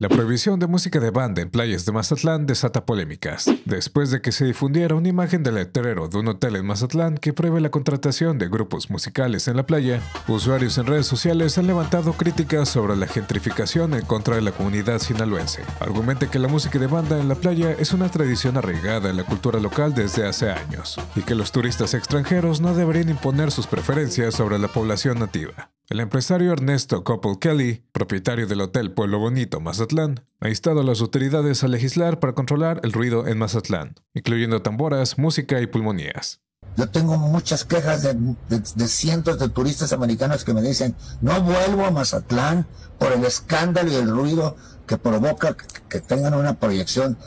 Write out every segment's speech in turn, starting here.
La prohibición de música de banda en playas de Mazatlán desata polémicas, después de que se difundiera una imagen del letrero de un hotel en Mazatlán que prohíbe la contratación de grupos musicales en la playa. Usuarios en redes sociales han levantado críticas sobre la gentrificación en contra de la comunidad sinaloense. Argumenta que la música de banda en la playa es una tradición arraigada en la cultura local desde hace años, y que los turistas extranjeros no deberían imponer sus preferencias sobre la población nativa. El empresario Ernesto Coppel Kelly, propietario del Hotel Pueblo Bonito Mazatlán, ha instado a las autoridades a legislar para controlar el ruido en Mazatlán, incluyendo tamboras, música y pulmonías. Yo tengo muchas quejas de, cientos de turistas americanos que me dicen, no vuelvo a Mazatlán por el escándalo y el ruido que provoca que tengan una proyección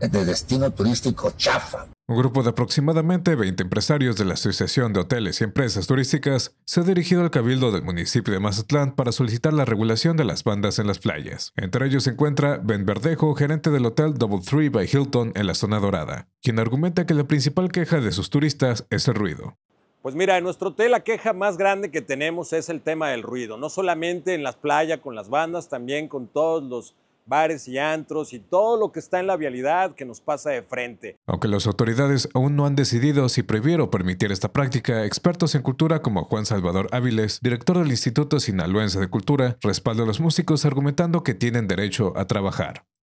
de destino turístico chafa. Un grupo de aproximadamente 20 empresarios de la Asociación de Hoteles y Empresas Turísticas se ha dirigido al Cabildo del municipio de Mazatlán para solicitar la regulación de las bandas en las playas. Entre ellos se encuentra Ben Verdejo, gerente del hotel Double Three by Hilton en la zona dorada, quien argumenta que la principal queja de sus turistas es el ruido. Pues mira, en nuestro hotel la queja más grande que tenemos es el tema del ruido, no solamente en las playas con las bandas, también con todos los bares y antros y todo lo que está en la vialidad que nos pasa de frente. Aunque las autoridades aún no han decidido si prohibir o permitir esta práctica, expertos en cultura como Juan Salvador Áviles, director del Instituto Sinaloense de Cultura, respalda a los músicos argumentando que tienen derecho a trabajar.